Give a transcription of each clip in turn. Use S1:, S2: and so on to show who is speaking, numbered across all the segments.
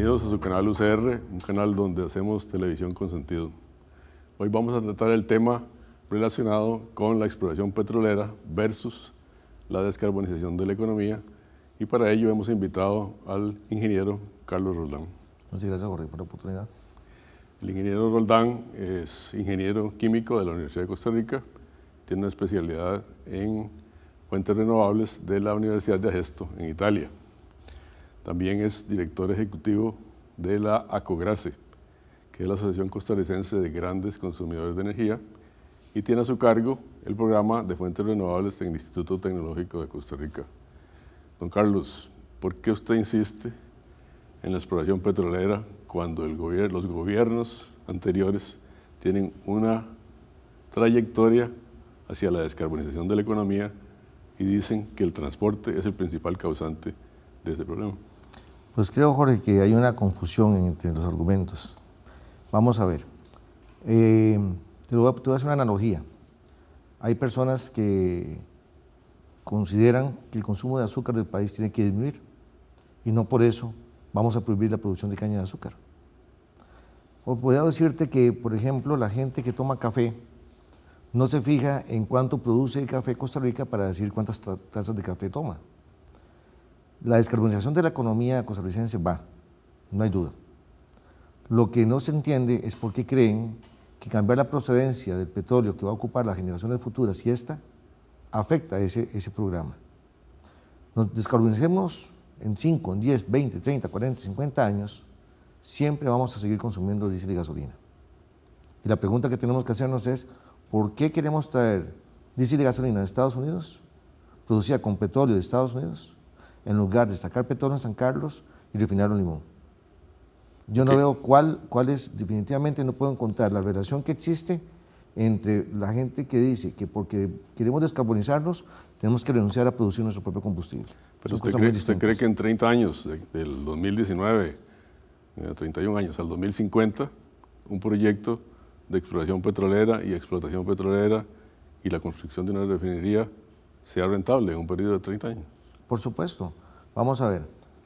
S1: Bienvenidos a su canal UCR, un canal donde hacemos televisión con sentido. Hoy vamos a tratar el tema relacionado con la exploración petrolera versus la descarbonización de la economía y para ello hemos invitado al ingeniero Carlos Roldán. Muchas gracias por la oportunidad. El ingeniero Roldán es ingeniero químico de la Universidad de Costa Rica, tiene una especialidad en fuentes renovables de la Universidad de Agesto, en Italia. También es director ejecutivo de la ACOGRACE, que es la Asociación Costarricense de Grandes Consumidores de Energía, y tiene a su cargo el programa de fuentes renovables en el Instituto Tecnológico de Costa Rica. Don Carlos, ¿por qué usted insiste en la exploración petrolera cuando los gobiernos anteriores tienen una trayectoria hacia la descarbonización de la economía y dicen que el transporte es el principal causante de ese problema?
S2: Pues creo, Jorge, que hay una confusión entre los argumentos. Vamos a ver. Eh, te, voy a, te voy a hacer una analogía. Hay personas que consideran que el consumo de azúcar del país tiene que disminuir y no por eso vamos a prohibir la producción de caña de azúcar. O podría decirte que, por ejemplo, la gente que toma café no se fija en cuánto produce el café Costa Rica para decir cuántas tazas de café toma. La descarbonización de la economía costarricense va, no hay duda. Lo que no se entiende es por qué creen que cambiar la procedencia del petróleo que va a ocupar las generaciones futuras y esta afecta ese, ese programa. Nos descarbonicemos en 5, en 10, 20, 30, 40, 50 años, siempre vamos a seguir consumiendo diésel y gasolina. Y la pregunta que tenemos que hacernos es, ¿por qué queremos traer diésel y gasolina de Estados Unidos, producida con petróleo de Estados Unidos, en lugar de sacar petróleo en San Carlos y refinar un limón. Yo no veo cuál, cuál es, definitivamente no puedo encontrar la relación que existe entre la gente que dice que porque queremos descarbonizarnos tenemos que renunciar a producir nuestro propio combustible. Pero usted
S1: cree, que en 30 años, del 2019, 31 eh, años al 2050, un proyecto de exploración petrolera y explotación petrolera y la construcción de una refinería sea rentable en un periodo de 30 años?
S2: Por supuesto. Vamos a ver.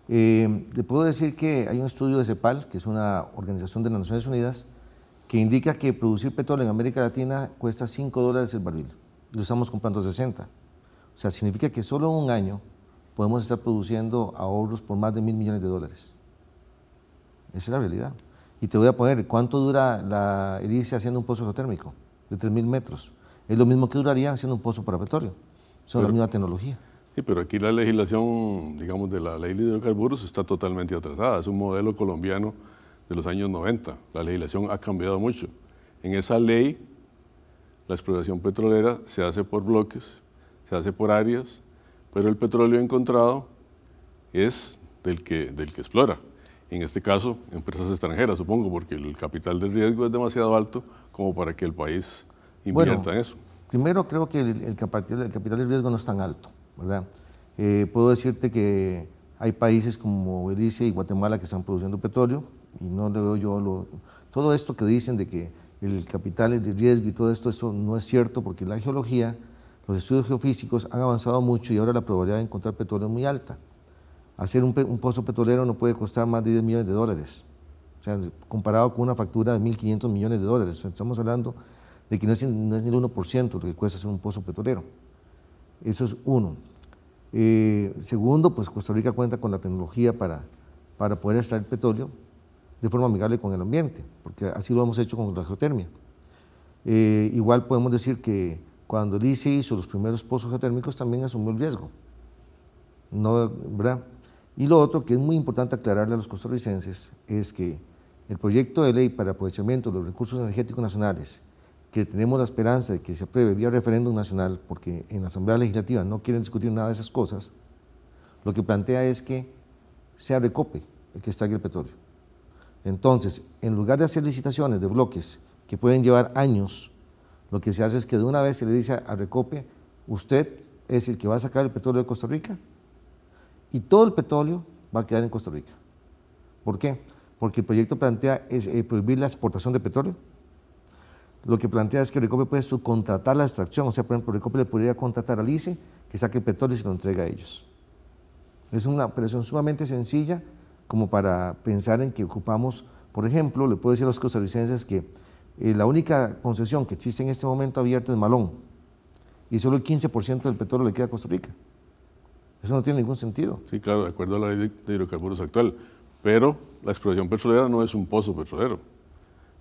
S2: Eh, le puedo decir que hay un estudio de CEPAL, que es una organización de las Naciones Unidas, que indica que producir petróleo en América Latina cuesta 5 dólares el barril. Lo estamos comprando a 60. O sea, significa que solo un año podemos estar produciendo ahorros por más de mil millones de dólares. Esa es la realidad. Y te voy a poner cuánto dura la haciendo un pozo geotérmico de mil metros. Es lo mismo que duraría haciendo un pozo para petróleo. Es la misma tecnología.
S1: Sí, pero aquí la legislación, digamos, de la ley de hidrocarburos está totalmente atrasada. Es un modelo colombiano de los años 90. La legislación ha cambiado mucho. En esa ley, la exploración petrolera se hace por bloques, se hace por áreas, pero el petróleo encontrado es del que, del que explora. En este caso, empresas extranjeras, supongo, porque el capital de riesgo es demasiado alto como para que el país invierta en eso.
S2: Primero, creo que el, capital, el capital de riesgo no es tan alto. ¿verdad? Eh, puedo decirte que hay países como Belice y Guatemala que están produciendo petróleo y no le veo yo lo, todo esto que dicen de que el capital es de riesgo y todo esto, eso no es cierto porque la geología, los estudios geofísicos han avanzado mucho y ahora la probabilidad de encontrar petróleo es muy alta. Hacer un, pozo petrolero no puede costar más de 10 millones de dólares, o sea, comparado con una factura de 1.500 millones de dólares. estamos hablando de que no es, no es ni el 1% lo que cuesta hacer un pozo petrolero. Eso es uno. Eh, segundo, pues Costa Rica cuenta con la tecnología para, para poder extraer petróleo de forma amigable con el ambiente, porque así lo hemos hecho con la geotermia. Eh, igual podemos decir que cuando el ICE hizo los primeros pozos geotérmicos también asumió el riesgo. No, Y lo otro que es muy importante aclararle a los costarricenses es que el proyecto de ley para aprovechamiento de los recursos energéticos nacionales que tenemos la esperanza de que se apruebe vía referéndum nacional, porque en la Asamblea Legislativa no quieren discutir nada de esas cosas, lo que plantea es que se Recope el que está el petróleo. Entonces, en lugar de hacer licitaciones de bloques que pueden llevar años, lo que se hace es que de una vez se le dice a Recope, usted es el que va a sacar el petróleo de Costa Rica y todo el petróleo va a quedar en Costa Rica. ¿Por qué? Porque el proyecto plantea es, eh, prohibir la exportación de petróleo, lo que plantea es que Recope puede subcontratar la extracción. O sea, por ejemplo, Recope le podría contratar al ICE que saque el petróleo y se lo entrega a ellos. Es una operación sumamente sencilla como para pensar en que ocupamos, por ejemplo, le puedo decir a los costarricenses que eh, la única concesión que existe en este momento abierta es Malón y solo el 15% del petróleo le queda a Costa Rica. Eso no tiene ningún
S1: sentido. Sí, claro, de acuerdo a la ley de hidrocarburos actual. Pero la exploración petrolera no es un pozo petrolero.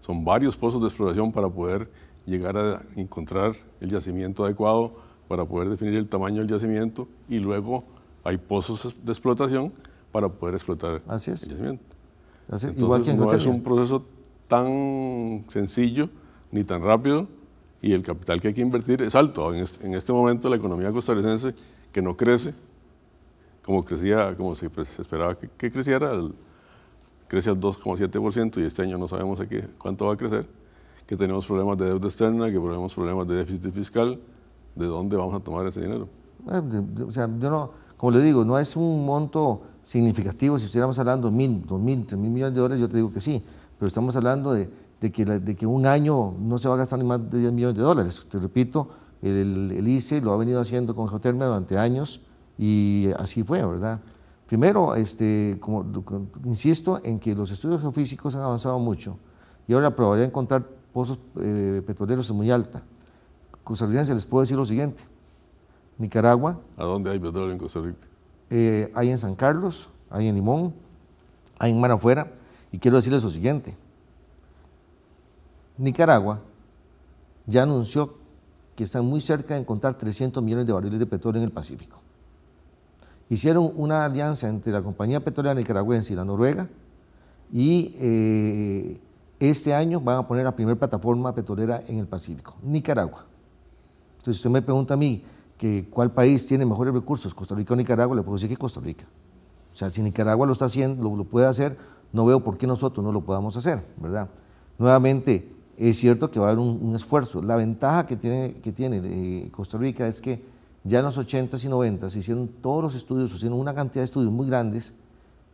S1: Son varios pozos de exploración para poder llegar a encontrar el yacimiento adecuado, para poder definir el tamaño del yacimiento y luego hay pozos de explotación para poder explotar Así es. el yacimiento. Así Entonces, no es un proceso tan sencillo ni tan rápido y el capital que hay que invertir es alto. En este, este momento la economía costarricense que no crece como crecía, como se, pues, esperaba que, creciera, crece al 2,7% y este año no sabemos a qué, cuánto va a crecer, que tenemos problemas de deuda externa, que tenemos problemas de déficit fiscal, ¿de dónde vamos a tomar ese dinero?
S2: Eh, o sea, yo no, como le digo, no es un monto significativo, si estuviéramos hablando de mil, dos mil, tres mil millones de dólares, yo te digo que sí, pero estamos hablando de, de, que, de que un año no se va a gastar ni más de 10 millones de dólares. Te repito, el, ICE lo ha venido haciendo con Geotermia durante años y así fue, ¿verdad? Primero, este, insisto en que los estudios geofísicos han avanzado mucho y ahora la encontrar pozos eh, petroleros en muy alta. Costa Rica se les puedo decir lo siguiente. Nicaragua.
S1: ¿A dónde hay petróleo en Costa Rica?
S2: Eh, hay en San Carlos, hay en Limón, hay en afuera Y quiero decirles lo siguiente. Nicaragua ya anunció que están muy cerca de encontrar 300 millones de barriles de petróleo en el Pacífico hicieron una alianza entre la compañía petrolera nicaragüense y la noruega y eh, este año van a poner la primera plataforma petrolera en el Pacífico, Nicaragua. Entonces usted me pregunta a mí que cuál país tiene mejores recursos, Costa Rica o Nicaragua, le puedo decir que Costa Rica. O sea, si Nicaragua lo está haciendo, lo, puede hacer, no veo por qué nosotros no lo podamos hacer, ¿verdad? Nuevamente, es cierto que va a haber un, esfuerzo. La ventaja que tiene, que tiene eh, Costa Rica es que ya en los 80s y 90s se hicieron todos los estudios, se hicieron una cantidad de estudios muy grandes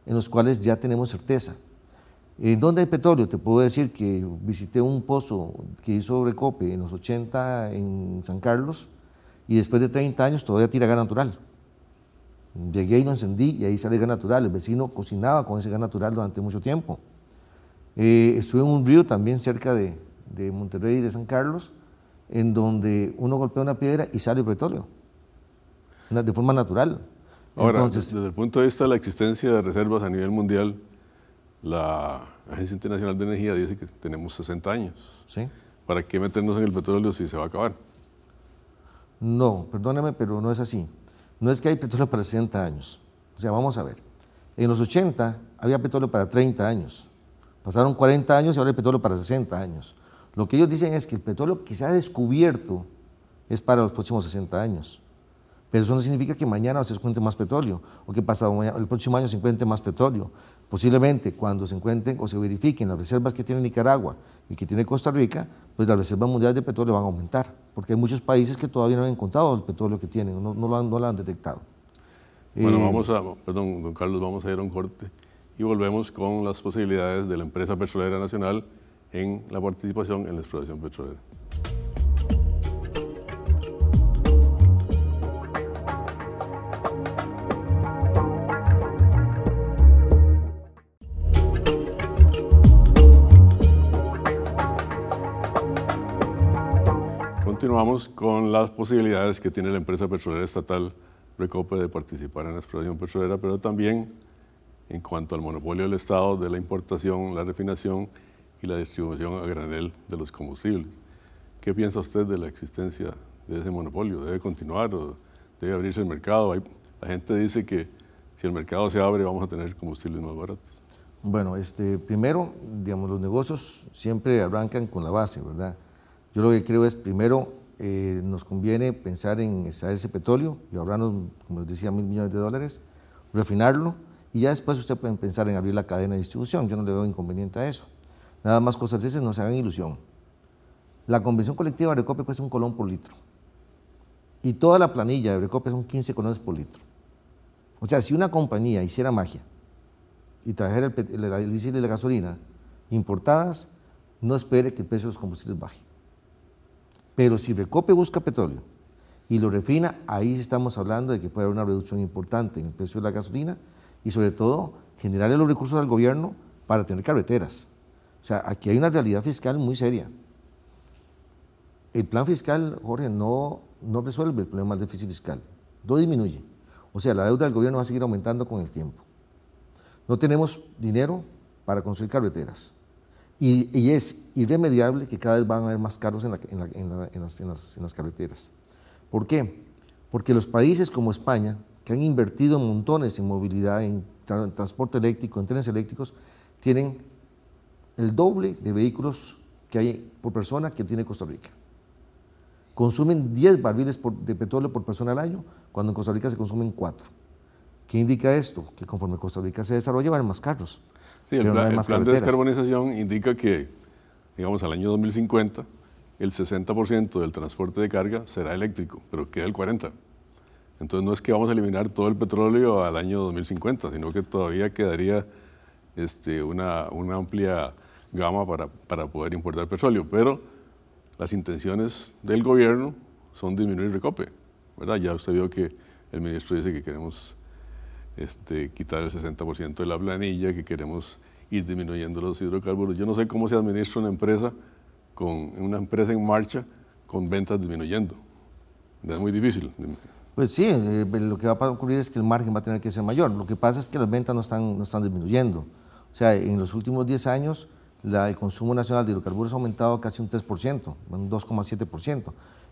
S2: en los cuales ya tenemos certeza. ¿En dónde hay petróleo? Te puedo decir que visité un pozo que hizo Recope en los 80 en San Carlos y después de 30 años todavía tira gas natural. Llegué y lo encendí y ahí sale gas natural. El vecino cocinaba con ese gas natural durante mucho tiempo. Eh, estuve en un río también cerca de, de Monterrey y de San Carlos en donde uno golpea una piedra y sale petróleo de forma natural.
S1: Ahora, desde el punto de vista de la existencia de reservas a nivel mundial, la Agencia Internacional de Energía dice que tenemos 60 años. ¿Sí? ¿Para qué meternos en el petróleo si se va a acabar?
S2: No, perdóname, pero no es así. No es que hay petróleo para 60 años. O sea, vamos a ver. En los 80 había petróleo para 30 años. Pasaron 40 años y ahora hay petróleo para 60 años. Lo que ellos dicen es que el petróleo que se ha descubierto es para los próximos 60 años. Pero eso no significa que mañana se encuentre más petróleo o que pasado el próximo año se encuentre más petróleo. Posiblemente cuando se encuentren o se verifiquen las reservas que tiene Nicaragua y que tiene Costa Rica, pues las reservas mundiales de petróleo van a aumentar, porque hay muchos países que todavía no han encontrado el petróleo que tienen, no, lo, han, no han, detectado.
S1: Bueno, eh, vamos a, perdón, don Carlos, vamos a ir a un corte y volvemos con las posibilidades de la empresa petrolera nacional en la participación en la exploración petrolera. Vamos con las posibilidades que tiene la empresa petrolera estatal Recope de participar en la exploración petrolera, pero también en cuanto al monopolio del Estado de la importación, la refinación y la distribución a granel de los combustibles. ¿Qué piensa usted de la existencia de ese monopolio? ¿Debe continuar o debe abrirse el mercado? Hay, la gente dice que si el mercado se abre vamos a tener combustibles más baratos.
S2: Bueno, este, primero, digamos, los negocios siempre arrancan con la base, ¿verdad? Yo lo que creo es primero eh, nos conviene pensar en extraer ese petróleo y ahorrarnos, como les decía, mil millones de dólares, refinarlo y ya después usted pueden pensar en abrir la cadena de distribución. Yo no le veo inconveniente a eso. Nada más cosas de esas no se hagan ilusión. La convención colectiva de Recope cuesta un colón por litro. Y toda la planilla de Recope son 15 colones por litro. O sea, si una compañía hiciera magia y trajera el, diésel y la gasolina importadas, no espere que el precio de los combustibles baje. Pero si Recope busca petróleo y lo refina, ahí estamos hablando de que puede haber una reducción importante en el precio de la gasolina y sobre todo generarle los recursos al gobierno para tener carreteras. O sea, aquí hay una realidad fiscal muy seria. El plan fiscal, Jorge, no, no resuelve el problema del déficit fiscal, no disminuye. O sea, la deuda del gobierno va a seguir aumentando con el tiempo. No tenemos dinero para construir carreteras. Y, es irremediable que cada vez van a haber más carros en, las, carreteras. ¿Por qué? Porque los países como España, que han invertido montones en movilidad, en transporte eléctrico, en trenes eléctricos, tienen el doble de vehículos que hay por persona que tiene Costa Rica. Consumen 10 barriles de petróleo por persona al año, cuando en Costa Rica se consumen 4. ¿Qué indica esto? Que conforme Costa Rica se desarrolla van más carros.
S1: Sí, el, plan, de descarbonización indica que, digamos, al año 2050, el 60% del transporte de carga será eléctrico, pero queda el 40%. Entonces no es que vamos a eliminar todo el petróleo al año 2050, sino que todavía quedaría este, una, amplia gama para, poder importar petróleo. Pero las intenciones del gobierno son disminuir el recope. ¿verdad? Ya usted vio que el ministro dice que queremos este, quitar el 60% de la planilla, que queremos ir disminuyendo los hidrocarburos. Yo no sé cómo se administra una empresa con una empresa en marcha con ventas disminuyendo. Es muy difícil.
S2: Pues sí, eh, lo que va a ocurrir es que el margen va a tener que ser mayor. Lo que pasa es que las ventas no están, no están disminuyendo. O sea, en los últimos 10 años el consumo nacional de hidrocarburos ha aumentado casi un 3%, un 2,7%.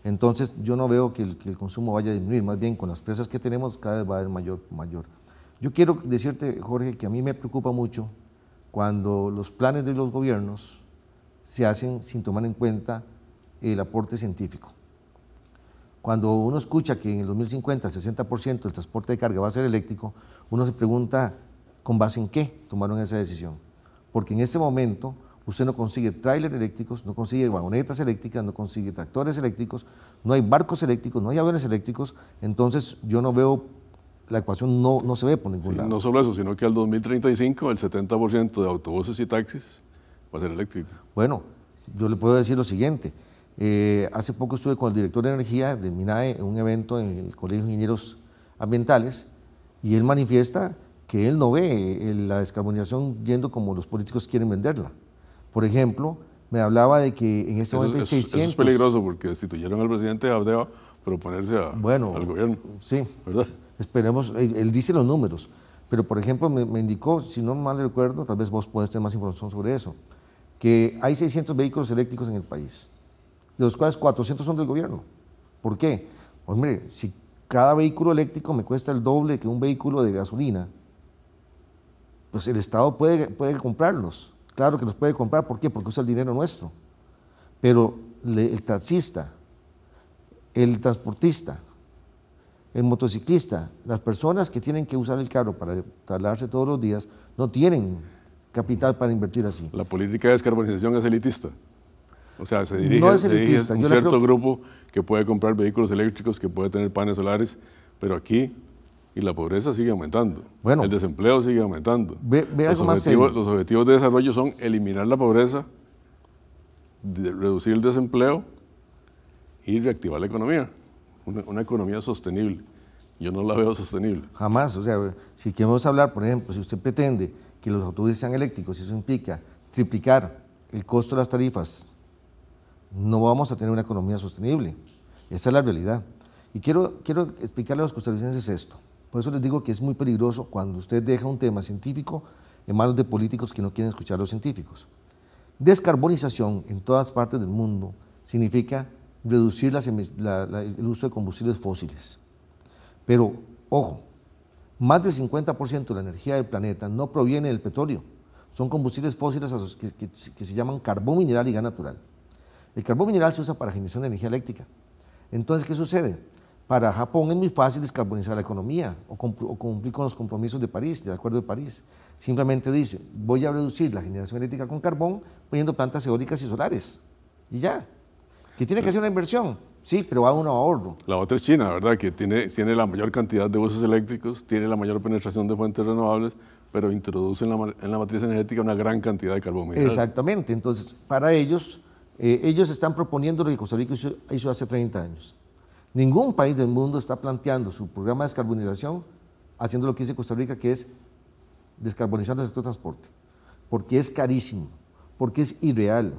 S2: Entonces yo no veo que el, consumo vaya a disminuir, más bien con las presas que tenemos cada vez va a haber mayor, mayor yo quiero decirte, Jorge, que a mí me preocupa mucho cuando los planes de los gobiernos se hacen sin tomar en cuenta el aporte científico. Cuando uno escucha que en el 2050 el 60% del transporte de carga va a ser eléctrico, uno se pregunta con base en qué tomaron esa decisión. Porque en este momento usted no consigue tráiler eléctricos, no consigue vagonetas eléctricas, no consigue tractores eléctricos, no hay barcos eléctricos, no hay aviones eléctricos, entonces yo no veo la ecuación no, no se ve por ningún lado. No
S1: solo eso, sino que al 2035 el 70% de autobuses y taxis va a ser eléctrico.
S2: Bueno, yo le puedo decir lo siguiente. Eh, hace poco estuve con el director de energía de MINAE en un evento en el Colegio de Ingenieros Ambientales y él manifiesta que él no ve eh, la descarbonización yendo como los políticos quieren venderla. Por ejemplo, me hablaba de que en este momento hay es peligroso
S1: porque destituyeron al presidente Abdeo, por al gobierno. Sí. ¿Verdad? Esperemos, él, dice los números,
S2: pero por ejemplo me, indicó, si no mal recuerdo, tal vez vos podés tener más información sobre eso, que hay 600 vehículos eléctricos en el país, de los cuales 400 son del gobierno. ¿Por qué? Pues mire, si cada vehículo eléctrico me cuesta el doble que un vehículo de gasolina, pues el Estado puede, puede comprarlos. Claro que los puede comprar, ¿por qué? Porque usa el dinero nuestro. Pero el taxista, el transportista, el motociclista, las personas que tienen que usar el carro para trasladarse todos los días, no tienen capital para invertir así.
S1: La política de descarbonización es elitista. O sea, se dirige, a un cierto grupo que puede comprar vehículos eléctricos, que puede tener paneles solares, pero aquí y la pobreza sigue aumentando. el desempleo sigue aumentando. Ve, los, algo objetivos, los objetivos de desarrollo son eliminar la pobreza, reducir el desempleo y reactivar la economía una, economía sostenible. Yo no la veo sostenible. Jamás, o sea, si
S2: queremos hablar, por ejemplo, si usted pretende que los autobuses sean eléctricos, eso implica triplicar el costo de las tarifas, no vamos a tener una economía sostenible. Esa es la realidad. Y quiero, quiero explicarle a los costarricenses esto. Por eso les digo que es muy peligroso cuando usted deja un tema científico en manos de políticos que no quieren escuchar a los científicos. Descarbonización en todas partes del mundo significa reducir el uso de combustibles fósiles. Pero, ojo, más del 50% de la energía del planeta no proviene del petróleo. Son combustibles fósiles que, se llaman carbón mineral y gas natural. El carbón mineral se usa para generación de energía eléctrica. Entonces, ¿qué sucede? Para Japón es muy fácil descarbonizar la economía o, o cumplir con los compromisos de París, del Acuerdo de París. Simplemente dice, voy a reducir la generación eléctrica con carbón poniendo plantas eólicas y solares. Y ya, que tiene que hacer una inversión,
S1: sí, pero va a un ahorro. La otra es China, ¿verdad? Que tiene, la mayor cantidad de buses eléctricos, tiene la mayor penetración de fuentes renovables, pero introduce en la, matriz energética una gran cantidad de carbón Exactamente.
S2: Entonces, para ellos, eh, ellos están proponiendo lo que Costa Rica hizo, hace 30 años. Ningún país del mundo está planteando su programa de descarbonización haciendo lo que dice Costa Rica, que es descarbonizar el sector de transporte, porque es carísimo, porque es irreal,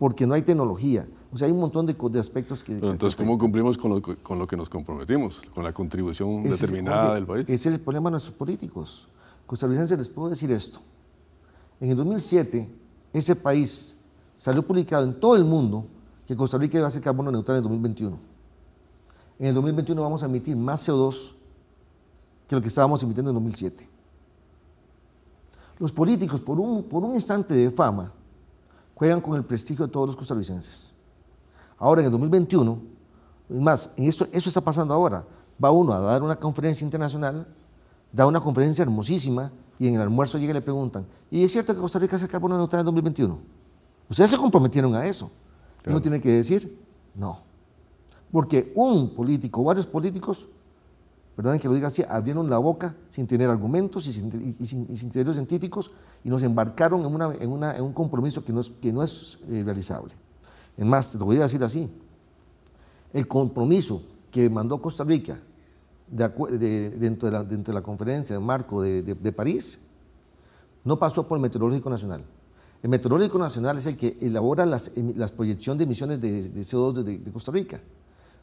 S2: porque no hay tecnología, o sea, hay un montón de, aspectos que... entonces, ¿cómo
S1: cumplimos con lo, que nos comprometimos? Con la contribución determinada del país.
S2: Ese es el problema de nuestros políticos. Costarricenses, les puedo decir esto. En el 2007, ese país salió publicado en todo el mundo que Costa Rica iba a ser carbono neutral en el 2021. En el 2021 vamos a emitir más CO2 que lo que estábamos emitiendo en el 2007. Los políticos, por un, por un instante de fama, juegan con el prestigio de todos los costarricenses. Ahora, en el 2021, más, más, esto, eso está pasando ahora. Va uno a dar una conferencia internacional, da una conferencia hermosísima, y en el almuerzo llega y le preguntan, ¿y es cierto que Costa Rica se carbono neutral en 2021? Ustedes se comprometieron a eso. Uno tiene que decir, no. Porque un político, varios políticos, perdonen que lo diga así, abrieron la boca sin tener argumentos y sin, y sin, criterios científicos y nos embarcaron en, un compromiso que no es, que no es eh, realizable. Es más, te lo voy a decir así. El compromiso que mandó Costa Rica dentro, de la, dentro, de conferencia, marco de, París, no pasó por el Meteorológico Nacional. El Meteorológico Nacional es el que elabora las, proyección de emisiones de, CO2 de, Costa Rica.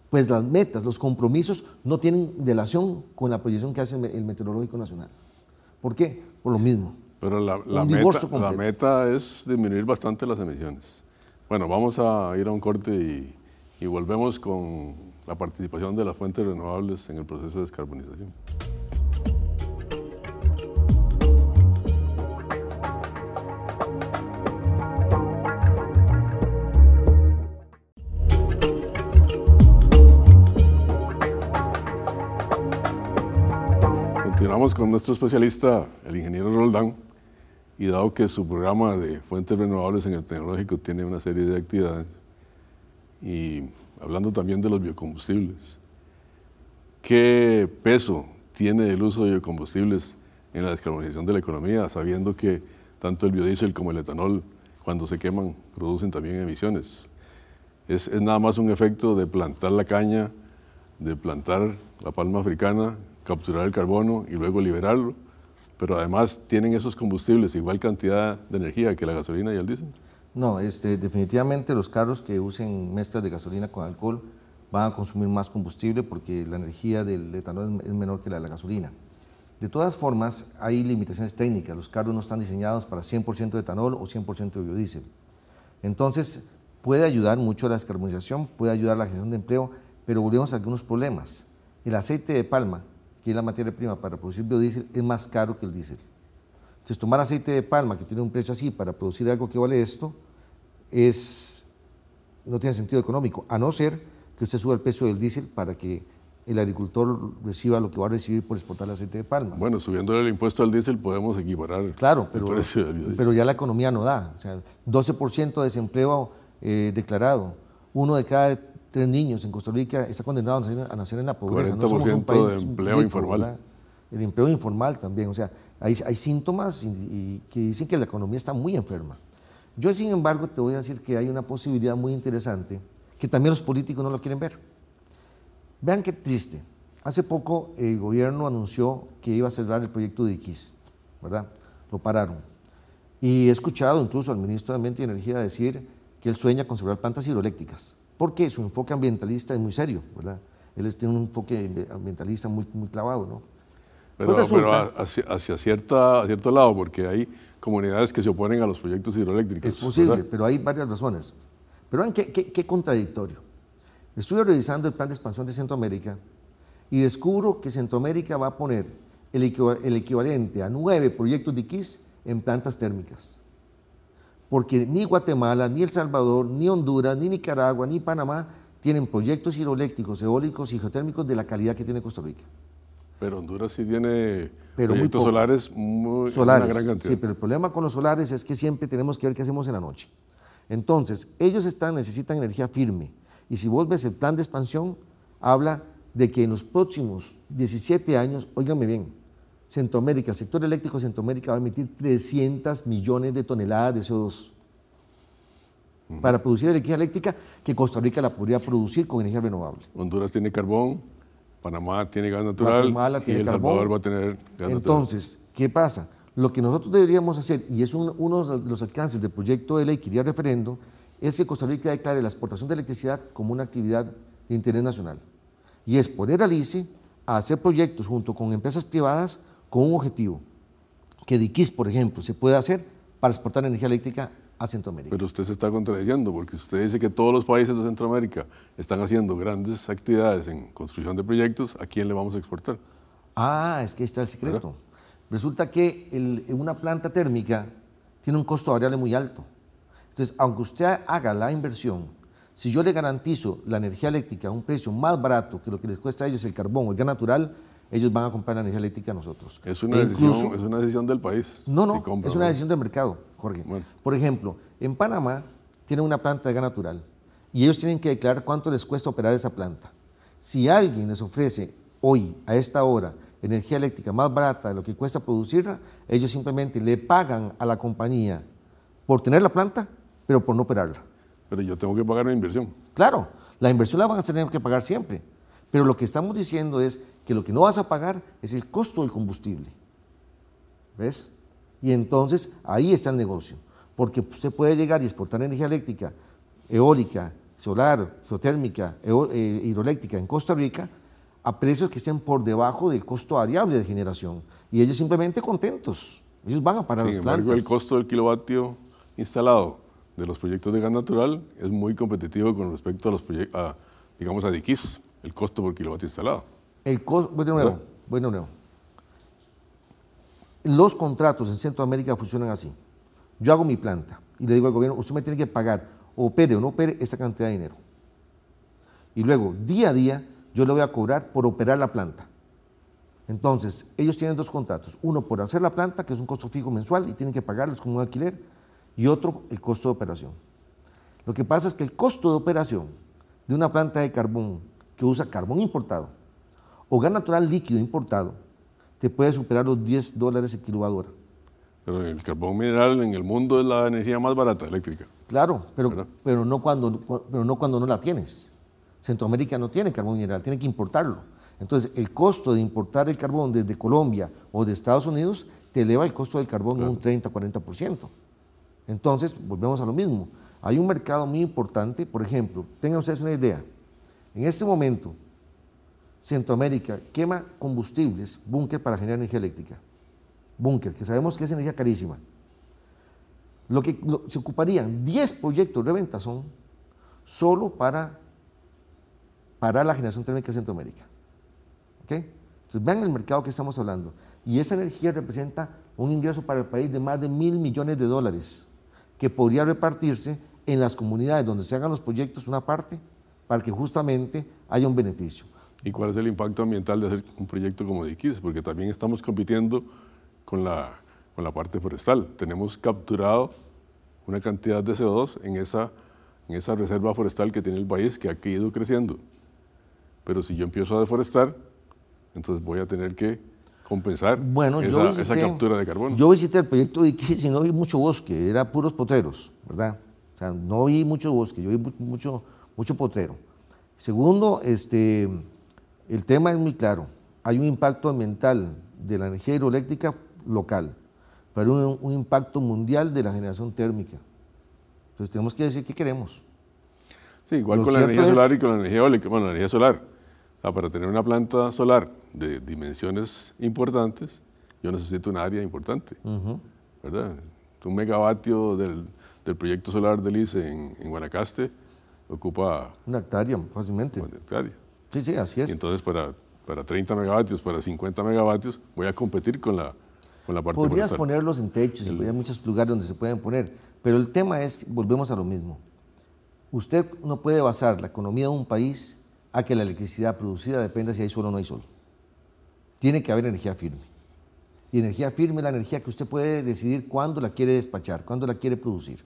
S2: Pues las metas, los compromisos no tienen relación con la proyección que hace el Meteorológico Nacional. ¿Por qué? Por lo mismo.
S1: Pero la, meta, la meta es disminuir bastante las emisiones. Bueno, vamos a ir a un corte y, volvemos con la participación de las fuentes renovables en el proceso de descarbonización. Continuamos con nuestro especialista, el ingeniero Roldán, y dado que su programa de fuentes renovables en el tecnológico tiene una serie de actividades, y hablando también de los biocombustibles, ¿qué peso tiene el uso de biocombustibles en la descarbonización de la economía, sabiendo que tanto el biodiesel como el etanol, cuando se queman, producen también emisiones? Es, es nada más un efecto de plantar la caña, de plantar la palma africana, capturar el carbono y luego liberarlo pero además tienen esos combustibles igual cantidad de energía que la gasolina y el diésel.
S2: No, este, definitivamente los carros que usen mezclas de gasolina con alcohol van a consumir más combustible porque la energía del etanol es menor que la de la gasolina. De todas formas, hay limitaciones técnicas. Los carros no están diseñados para 100% de etanol o 100% de biodiesel. Entonces, puede ayudar mucho a la descarbonización, puede ayudar a la gestión de empleo, pero volvemos a algunos problemas. El aceite de palma que es la materia prima para producir biodiesel, es más caro que el diésel. Entonces, tomar aceite de palma, que tiene un precio así, para producir algo que vale esto, es, no tiene sentido económico, a no ser que usted suba el precio del diésel para que el agricultor reciba lo que va a recibir por exportar el aceite de palma. Bueno, subiendo
S1: el impuesto al diésel podemos equiparar claro, pero, el precio del Pero ya la
S2: economía no da. O sea, 12% de desempleo eh, declarado, uno de cada tres niños en Costa Rica está condenado a nacer, en la pobreza. no somos un país de empleo informal. El empleo informal también. O sea, hay, síntomas y, que dicen que la economía está muy enferma. Yo, sin embargo, te voy a decir que hay una posibilidad muy interesante que también los políticos no lo quieren ver. Vean qué triste. Hace poco el gobierno anunció que iba a cerrar el proyecto de x ¿verdad? Lo pararon. Y he escuchado incluso al ministro de Ambiente y Energía decir que él sueña con cerrar plantas hidroeléctricas porque su enfoque ambientalista es muy serio, ¿verdad? Él tiene un enfoque ambientalista muy, muy clavado, ¿no?
S1: Pero, pues hacia, cierto lado, porque hay comunidades que se oponen a los proyectos hidroeléctricos. Es posible, pero hay varias razones. Pero vean qué, contradictorio. Estuve revisando el plan de
S2: expansión de Centroamérica y descubro que Centroamérica va a poner el, equivalente a nueve proyectos de KISS en plantas térmicas porque ni Guatemala, ni El Salvador, ni Honduras, ni Nicaragua, ni Panamá tienen proyectos hidroeléctricos, eólicos y geotérmicos de la calidad que tiene Costa Rica.
S1: Pero Honduras sí tiene proyectos solares, muy, solares, gran cantidad. Sí, pero
S2: el problema con los solares es que siempre tenemos que ver qué hacemos en la noche. Entonces, ellos están, necesitan energía firme. Y si vos ves el plan de expansión, habla de que en los próximos 17 años, óigame bien, Centroamérica, el sector eléctrico de Centroamérica va a emitir 300 millones de toneladas de CO2 para producir energía eléctrica que Costa Rica la podría producir con energía renovable.
S1: Honduras tiene carbón, Panamá tiene gas natural Guatemala tiene y El carbón. va a tener gas Entonces,
S2: ¿qué pasa? Lo que nosotros deberíamos hacer, y es uno de los alcances del proyecto de ley que iría referendo, es que Costa Rica declare la exportación de electricidad como una actividad de interés nacional. Y es poner al ICE a hacer proyectos junto con empresas privadas con un objetivo, que de por ejemplo, se puede hacer para exportar energía eléctrica a Centroamérica.
S1: Pero usted se está contradiciendo, porque usted dice que todos los países de Centroamérica están haciendo grandes actividades en construcción de proyectos, ¿a quién le vamos a exportar? Ah, es que ahí está el secreto.
S2: Resulta que una planta térmica tiene un costo variable muy alto. Entonces, aunque usted haga la inversión, si yo le garantizo la energía eléctrica a un precio más barato que lo que les cuesta a ellos el carbón o el gas natural, ellos van a comprar energía eléctrica a nosotros.
S1: Es una, e decisión,
S2: del país. No, no, es una decisión del mercado, Jorge. Por ejemplo, en Panamá tienen una planta de gas natural y ellos tienen que declarar cuánto les cuesta operar esa planta. Si alguien les ofrece hoy, a esta hora, energía eléctrica más barata de lo que cuesta producirla, ellos simplemente le pagan a la compañía por tener la planta, pero por no operarla. Pero yo tengo que pagar la inversión. Claro, la inversión la van a tener que pagar siempre. Pero lo que estamos diciendo es que lo que no vas a pagar es el costo del combustible. ¿Ves? Y entonces ahí está el negocio. Porque usted puede llegar y exportar energía eléctrica, eólica, solar, geotérmica, eh, hidroeléctrica en Costa Rica a precios que estén por debajo del costo variable de generación. Y ellos simplemente contentos. Ellos van a parar las plantas. el
S1: costo del kilovatio instalado de los proyectos de gas natural es muy competitivo con respecto a los proyectos, digamos, a diquis. El costo por kilovatio instalado.
S2: El nuevo, nuevo. Los contratos en Centroamérica funcionan así. Yo hago mi planta y le digo al gobierno, usted me tiene que pagar, opere o no opere, esa cantidad de dinero. Y luego, día a día, yo le voy a cobrar por operar la planta. Entonces, ellos tienen dos contratos. Uno por hacer la planta, que es un costo fijo mensual y tienen que pagarles como un alquiler, y otro el costo de operación. Lo que pasa es que el costo de operación de una planta de carbón que usa carbón importado o gas natural líquido importado, te puede superar los 10 dólares
S1: el kilowatt Pero el carbón mineral en el mundo es la energía más barata eléctrica.
S2: Claro, pero, pero, no, cuando, pero no cuando no la tienes. Centroamérica no tiene carbón mineral, tiene que importarlo. Entonces, el costo de importar el carbón desde Colombia o de Estados Unidos te eleva el costo del carbón en un 30-40%. Entonces, volvemos a lo mismo. Hay un mercado muy importante, por ejemplo, tengan ustedes una idea, en este momento, Centroamérica quema combustibles, búnker para generar energía eléctrica. Búnker, que sabemos que es energía carísima. Lo que se ocuparían 10 proyectos de son, solo para la generación térmica de Centroamérica. ¿Ok? Entonces vean el mercado que estamos hablando. Y esa energía representa un ingreso para el país de más de mil millones de dólares, que podría repartirse en las comunidades donde se hagan los proyectos una parte que justamente haya un beneficio.
S1: ¿Y cuál es el impacto ambiental de hacer un proyecto como Diquis? Porque también estamos compitiendo con la, con la parte forestal. Tenemos capturado una cantidad de CO2 en esa, en esa reserva forestal que tiene el país que ha ido creciendo. Pero si yo empiezo a deforestar, entonces voy a tener que compensar bueno, esa, captura de carbono. Yo visité el proyecto de y no vi mucho bosque, era puros poteros, ¿verdad?
S2: O sea, no vi mucho bosque, yo vi mucho, mucho potrero. Segundo, este, el tema es muy claro. Hay un impacto ambiental de la energía hidroeléctrica local, pero un, un impacto mundial de la generación térmica. Entonces tenemos que decir qué queremos. Sí, igual con la energía solar y
S1: con la energía eólica. Bueno, la energía solar. para tener una planta solar de dimensiones importantes, yo necesito un área importante. ¿Verdad? Un megavatio del, del proyecto solar del ICE en, en Guanacaste ocupa...
S2: Una hectárea, fácilmente. Una
S1: hectárea. Sí, sí, así es. Y entonces para, para 30 megavatios, para 50 megavatios, voy a competir con la, con la parte Podrías
S2: ponerlos en techos, hay muchos lugares donde se pueden poner, pero el tema es, volvemos a lo mismo, usted no puede basar la economía de un país a que la electricidad producida dependa si hay sol o no hay sol. Tiene que haber energía firme. Y energía firme es la energía que usted puede decidir cuándo la quiere despachar, cuándo la quiere producir.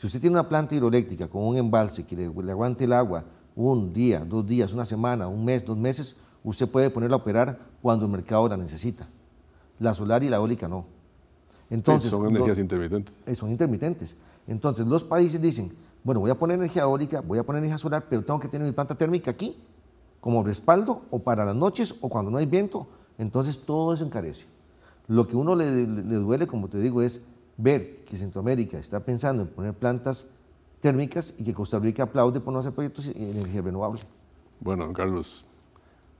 S2: Si usted tiene una planta hidroeléctrica con un embalse que le, aguante el agua un día, dos días, una semana, un mes, dos meses, usted puede ponerla a operar cuando el mercado la necesita. La solar y la eólica no.
S1: Entonces, son energías
S2: intermitentes. Eh, son intermitentes. Entonces, los países dicen, bueno, voy a poner energía eólica, voy a poner energía solar, pero tengo que tener mi planta térmica aquí como respaldo o para las noches o cuando no hay viento. Entonces, todo eso encarece. Lo que uno le duele, como te digo, es ver que Centroamérica está pensando en poner plantas térmicas y que Costa Rica aplaude por no hacer proyectos de energía renovable.
S1: Bueno, Carlos,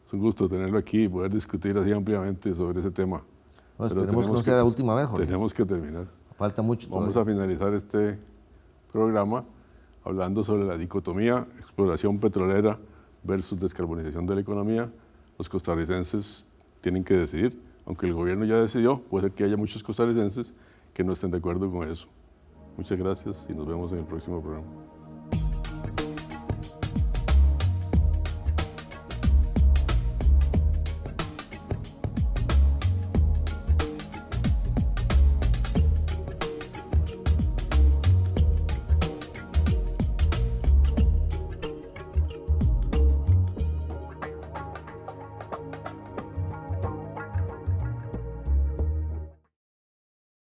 S1: es un gusto tenerlo aquí y poder discutir así ampliamente sobre ese tema. tenemos que no la última vez, Jorge. Tenemos que terminar. Falta mucho. Vamos a finalizar este programa hablando sobre la dicotomía exploración petrolera versus descarbonización de la economía. Los costarricenses tienen que decidir, aunque el gobierno ya decidió, puede ser que haya muchos costarricenses que no estén de acuerdo con eso. Muchas gracias y nos vemos en el próximo programa.